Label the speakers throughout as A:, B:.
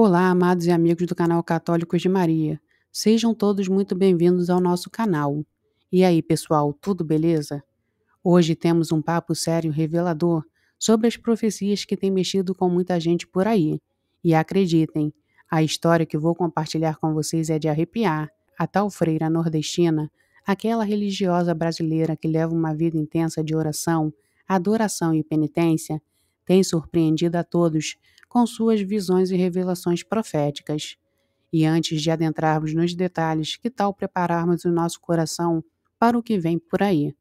A: Olá, amados e amigos do canal Católicos de Maria. Sejam todos muito bem-vindos ao nosso canal. E aí, pessoal, tudo beleza? Hoje temos um papo sério revelador sobre as profecias que têm mexido com muita gente por aí. E acreditem, a história que vou compartilhar com vocês é de arrepiar. A tal freira nordestina, aquela religiosa brasileira que leva uma vida intensa de oração, adoração e penitência, tem surpreendido a todos com suas visões e revelações proféticas. E antes de adentrarmos nos detalhes, que tal prepararmos o nosso coração para o que vem por aí?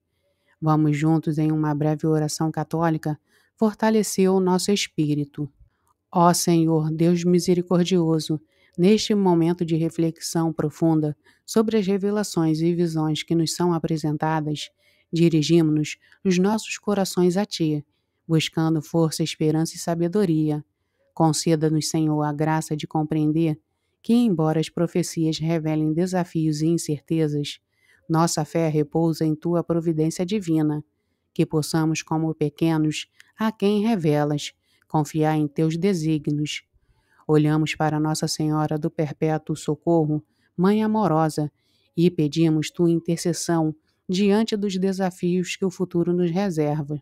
A: Vamos juntos em uma breve oração católica fortalecer o nosso espírito. Ó Senhor, Deus misericordioso, neste momento de reflexão profunda sobre as revelações e visões que nos são apresentadas, dirigimos-nos os nossos corações a Ti buscando força, esperança e sabedoria. Conceda-nos, Senhor, a graça de compreender que, embora as profecias revelem desafios e incertezas, nossa fé repousa em tua providência divina, que possamos, como pequenos, a quem revelas, confiar em teus desígnios. Olhamos para Nossa Senhora do Perpétuo Socorro, Mãe amorosa, e pedimos tua intercessão diante dos desafios que o futuro nos reserva.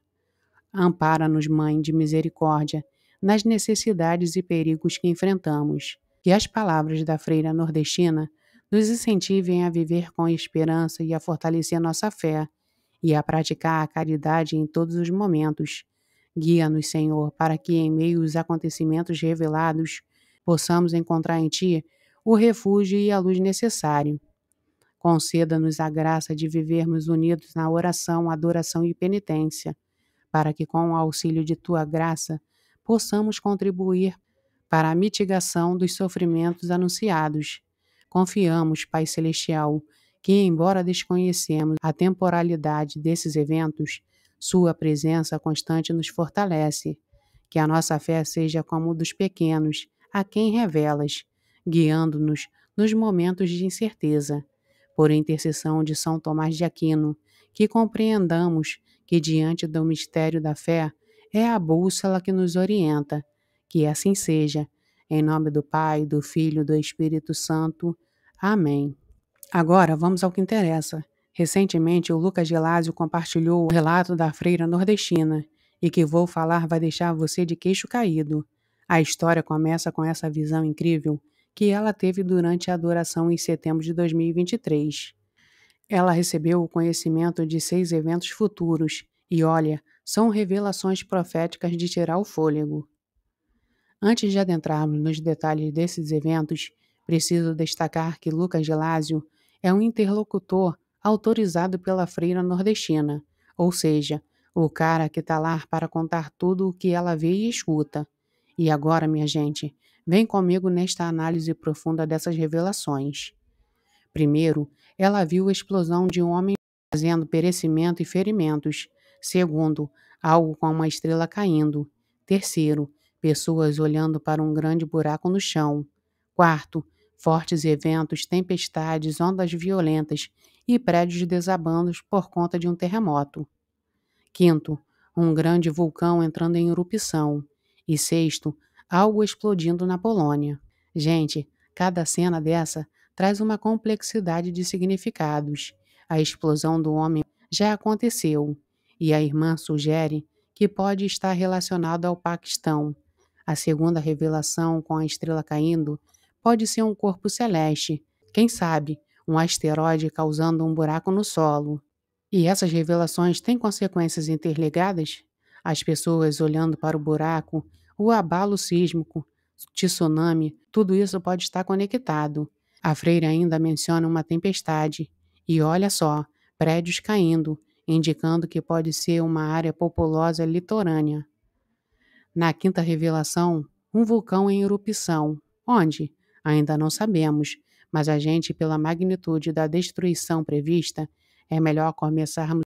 A: Ampara-nos, Mãe de Misericórdia, nas necessidades e perigos que enfrentamos. Que as palavras da freira nordestina nos incentivem a viver com esperança e a fortalecer nossa fé e a praticar a caridade em todos os momentos. Guia-nos, Senhor, para que em meio aos acontecimentos revelados possamos encontrar em Ti o refúgio e a luz necessário. Conceda-nos a graça de vivermos unidos na oração, adoração e penitência para que, com o auxílio de tua graça, possamos contribuir para a mitigação dos sofrimentos anunciados. Confiamos, Pai Celestial, que, embora desconhecemos a temporalidade desses eventos, Sua presença constante nos fortalece. Que a nossa fé seja como dos pequenos, a quem revelas, guiando-nos nos momentos de incerteza. Por intercessão de São Tomás de Aquino, que compreendamos que diante do mistério da fé é a bússola que nos orienta. Que assim seja. Em nome do Pai, do Filho e do Espírito Santo. Amém. Agora vamos ao que interessa. Recentemente, o Lucas Gelásio compartilhou o relato da freira nordestina, e que vou falar vai deixar você de queixo caído. A história começa com essa visão incrível que ela teve durante a adoração em setembro de 2023. Ela recebeu o conhecimento de seis eventos futuros, e olha, são revelações proféticas de tirar o fôlego. Antes de adentrarmos nos detalhes desses eventos, preciso destacar que Lucas Lásio é um interlocutor autorizado pela freira nordestina, ou seja, o cara que está lá para contar tudo o que ela vê e escuta. E agora, minha gente, vem comigo nesta análise profunda dessas revelações. Primeiro, ela viu a explosão de um homem fazendo perecimento e ferimentos. Segundo, algo com uma estrela caindo. Terceiro, pessoas olhando para um grande buraco no chão. Quarto, fortes eventos, tempestades, ondas violentas e prédios desabando por conta de um terremoto. Quinto, um grande vulcão entrando em erupção. E sexto, algo explodindo na Polônia. Gente, cada cena dessa traz uma complexidade de significados. A explosão do homem já aconteceu, e a irmã sugere que pode estar relacionado ao Paquistão. A segunda revelação, com a estrela caindo, pode ser um corpo celeste, quem sabe, um asteroide causando um buraco no solo. E essas revelações têm consequências interligadas? As pessoas olhando para o buraco, o abalo sísmico, tsunami, tudo isso pode estar conectado. A freira ainda menciona uma tempestade e olha só, prédios caindo, indicando que pode ser uma área populosa litorânea. Na quinta revelação, um vulcão em erupção. Onde? Ainda não sabemos, mas a gente, pela magnitude da destruição prevista, é melhor começarmos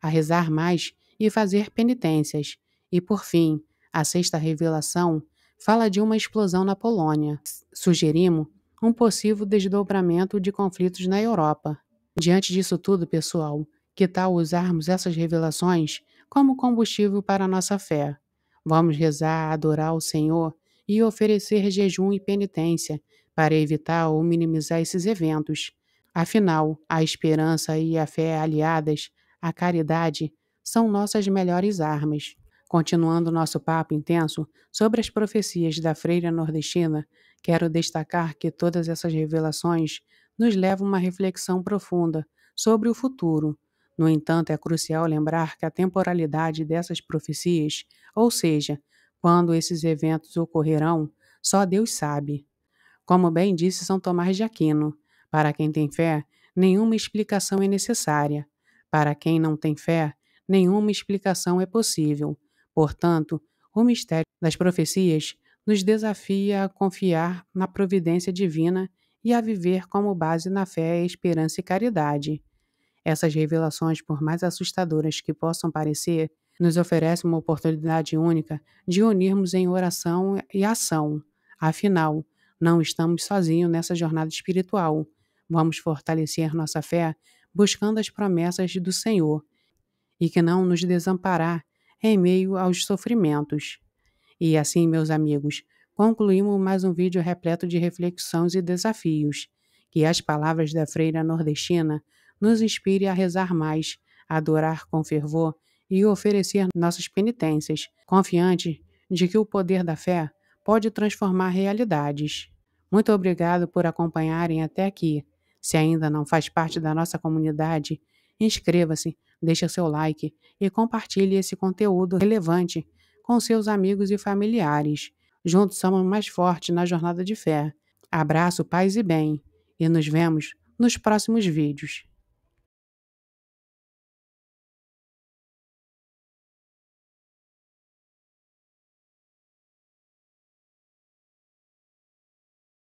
A: a rezar mais e fazer penitências. E por fim, a sexta revelação fala de uma explosão na Polônia. Sugerimos um possível desdobramento de conflitos na Europa. Diante disso tudo, pessoal, que tal usarmos essas revelações como combustível para a nossa fé? Vamos rezar, adorar o Senhor e oferecer jejum e penitência para evitar ou minimizar esses eventos. Afinal, a esperança e a fé aliadas à caridade são nossas melhores armas. Continuando nosso papo intenso sobre as profecias da freira nordestina, quero destacar que todas essas revelações nos levam a uma reflexão profunda sobre o futuro. No entanto, é crucial lembrar que a temporalidade dessas profecias, ou seja, quando esses eventos ocorrerão, só Deus sabe. Como bem disse São Tomás de Aquino, para quem tem fé, nenhuma explicação é necessária. Para quem não tem fé, nenhuma explicação é possível. Portanto, o mistério das profecias nos desafia a confiar na providência divina e a viver como base na fé, esperança e caridade. Essas revelações, por mais assustadoras que possam parecer, nos oferecem uma oportunidade única de unirmos em oração e ação. Afinal, não estamos sozinhos nessa jornada espiritual. Vamos fortalecer nossa fé buscando as promessas do Senhor e que não nos desamparar em meio aos sofrimentos. E assim, meus amigos, concluímos mais um vídeo repleto de reflexões e desafios. Que as palavras da freira nordestina nos inspire a rezar mais, a adorar com fervor e oferecer nossas penitências, confiante de que o poder da fé pode transformar realidades. Muito obrigado por acompanharem até aqui. Se ainda não faz parte da nossa comunidade, Inscreva-se, deixe seu like e compartilhe esse conteúdo relevante com seus amigos e familiares. Juntos somos mais fortes na jornada de fé. Abraço, paz e bem. E nos vemos nos próximos vídeos.